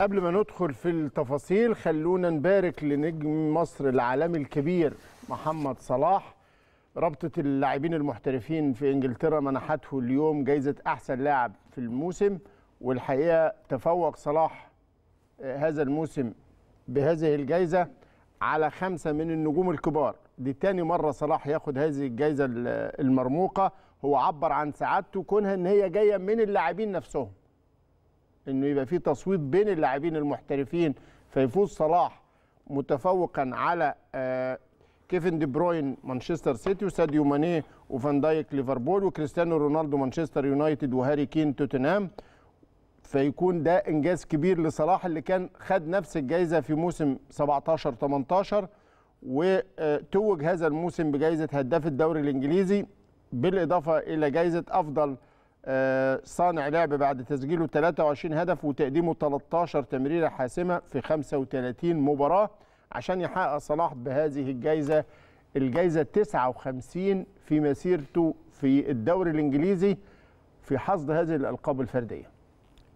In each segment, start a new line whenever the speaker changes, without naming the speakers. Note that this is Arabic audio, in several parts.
قبل ما ندخل في التفاصيل خلونا نبارك لنجم مصر العالمي الكبير محمد صلاح رابطة اللاعبين المحترفين في انجلترا منحته اليوم جايزة أحسن لاعب في الموسم والحقيقة تفوق صلاح آه، هذا الموسم بهذه الجايزة على خمسة من النجوم الكبار دي تاني مرة صلاح ياخد هذه الجايزة المرموقة هو عبر عن سعادته كونها ان هي جاية من اللاعبين نفسهم انه يبقى في تصويت بين اللاعبين المحترفين فيفوز صلاح متفوقا على آه، كيفن دي بروين مانشستر سيتي وساديو ماني وفان دايك ليفربول وكريستيانو رونالدو مانشستر يونايتد وهاري كين توتنهام فيكون ده انجاز كبير لصلاح اللي كان خد نفس الجائزه في موسم 17 18 وتوج هذا الموسم بجائزه هداف الدوري الانجليزي بالاضافه الى جائزه افضل آه، صانع لعب بعد تسجيله 23 هدف وتقديمه 13 تمريره حاسمه في 35 مباراه عشان يحقق صلاح بهذه الجائزه الجائزه 59 في مسيرته في الدوري الانجليزي في حصد هذه الالقاب الفرديه.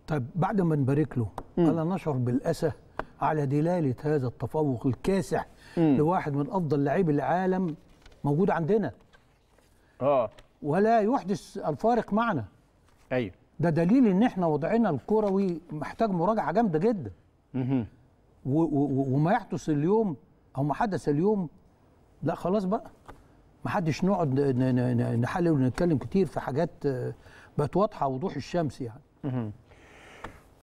طيب بعد ما نبارك له الا نشعر بالاسى على دلاله هذا التفوق الكاسح م. لواحد من افضل لعيب العالم موجود عندنا. اه ولا يحدث الفارق معنا. ايوه ده دليل ان احنا وضعنا الكروي محتاج مراجعه جامده جدا وما يحدث اليوم او ما حدث اليوم لا خلاص بقى ما حدش نقعد نحلل ونتكلم كتير في حاجات آه، بقت واضحه وضوح الشمس يعني